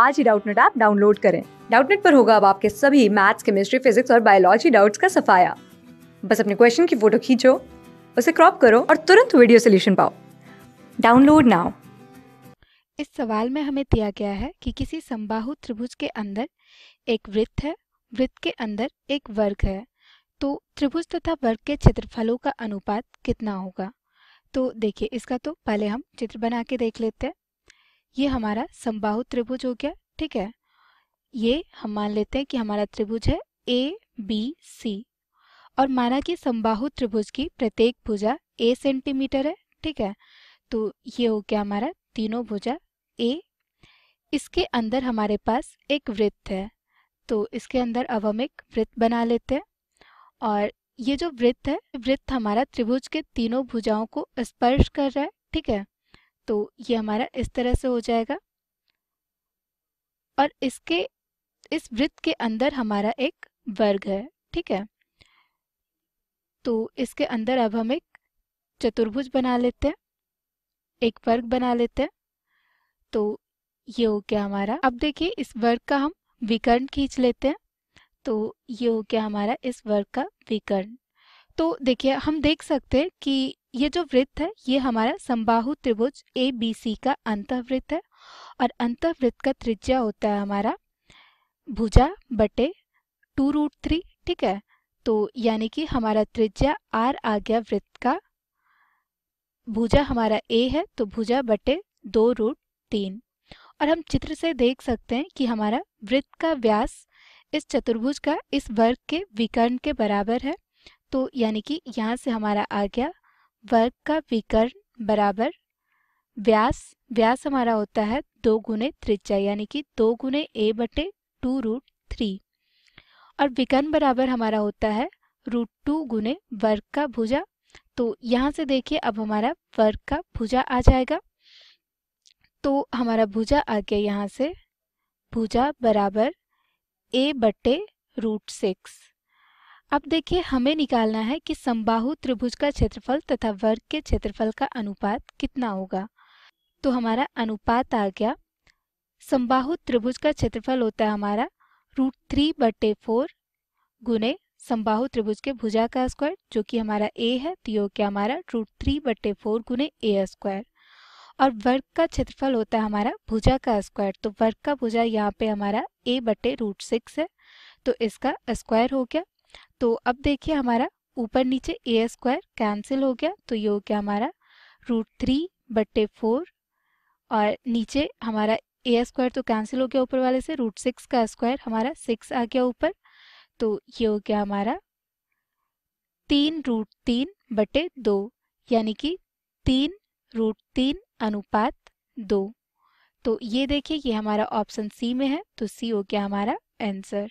आज ही Doubtnut app download करें डाउटनेट पर होगा अब आपके सभी मैथ्स केमिस्ट्री फिजिक्स और बायोलॉजी डाउट्स का सफाया बस अपने क्वेश्चन की फोटो खींचो उसे क्रॉप करो और तुरंत वीडियो सोल्यूशन पाओ डाउनलोड नाउ इस सवाल में हमें दिया गया है कि किसी समबाहु त्रिभुज के अंदर एक वृत्त है वृत्त के अंदर एक वर्ग है तो त्रिभुज तथा वर्ग के क्षेत्रफलों का अनुपात कितना होगा तो देखिए इसका तो पहले हम चित्र बना के देख लेते हैं ये हमारा संबाहु त्रिभुज हो गया ठीक है ये हम मान लेते हैं कि हमारा त्रिभुज है ए बी सी और माना कि संबाहु त्रिभुज की प्रत्येक भुजा ए सेंटीमीटर है ठीक है तो ये हो गया हमारा तीनों भुजा ए इसके अंदर हमारे पास एक वृत्त है तो इसके अंदर अब हम एक वृत्त बना लेते हैं और ये जो वृत्त है वृत्त हमारा त्रिभुज के तीनों भुजाओं को स्पर्श कर रहा है ठीक है तो ये हमारा इस तरह से हो जाएगा और इसके इस वृत्त के अंदर हमारा एक वर्ग है ठीक है तो इसके अंदर अब हम एक चतुर्भुज बना लेते हैं एक वर्ग बना लेते हैं तो ये हो गया हमारा अब देखिए इस वर्ग का हम विकर्ण खींच लेते हैं तो ये हो गया हमारा इस वर्ग का विकर्ण तो देखिए हम देख सकते हैं कि ये जो वृत्त है ये हमारा संबाहु त्रिभुज ए बी सी का अंतवृत्त है और अंतवृत्त का त्रिज्या होता है हमारा भुजा बटे टू रूट थ्री ठीक है तो यानी कि हमारा त्रिज्या आर आ गया वृत्त का भुजा हमारा ए है तो भुजा बटे दो रूट तीन और हम चित्र से देख सकते हैं कि हमारा वृत्त का व्यास इस चतुर्भुज का इस वर्ग के विकर्ण के बराबर है तो यानी कि यहाँ से हमारा आ गया वर्ग का विकर्ण बराबर व्यास व्यास हमारा होता है दो गुने त्रिज्या यानी कि दो गुने ए बटे टू रूट थ्री और विकर्ण बराबर हमारा होता है रूट टू गुने वर्ग का भुजा तो यहाँ से देखिए अब हमारा वर्ग का भुजा आ जाएगा तो हमारा भुजा आ गया यहाँ से भुजा बराबर ए बटे रूट सिक्स अब देखिए हमें निकालना है कि समबाहु त्रिभुज का क्षेत्रफल तथा वर्ग के क्षेत्रफल का अनुपात कितना होगा तो हमारा अनुपात आ गया समबाहु त्रिभुज का क्षेत्रफल होता है हमारा रूट थ्री बटे फोर गुने समबाहु त्रिभुज के भुजा का स्क्वायर जो कि हमारा ए है तो ये हो गया हमारा रूट थ्री बटे फोर गुने ए स्क्वायर और वर्ग का क्षेत्रफल होता है हमारा भुजा का स्क्वायर तो वर्ग का भुजा यहाँ पे हमारा ए बटे रूट सिक्स है तो इसका स्क्वायर हो गया तो अब देखिए हमारा ऊपर नीचे ए स्क्वायर कैंसिल हो गया तो ये हो गया हमारा रूट थ्री बट्टे फोर और नीचे हमारा ए स्क्वायर तो कैंसिल हो गया ऊपर वाले से रूट सिक्स का स्क्वायर हमारा सिक्स आ गया ऊपर तो ये हो गया हमारा तीन रूट तीन बटे दो यानी कि तीन रूट तीन अनुपात दो तो ये देखिए ये हमारा ऑप्शन सी में है तो सी हो गया हमारा आंसर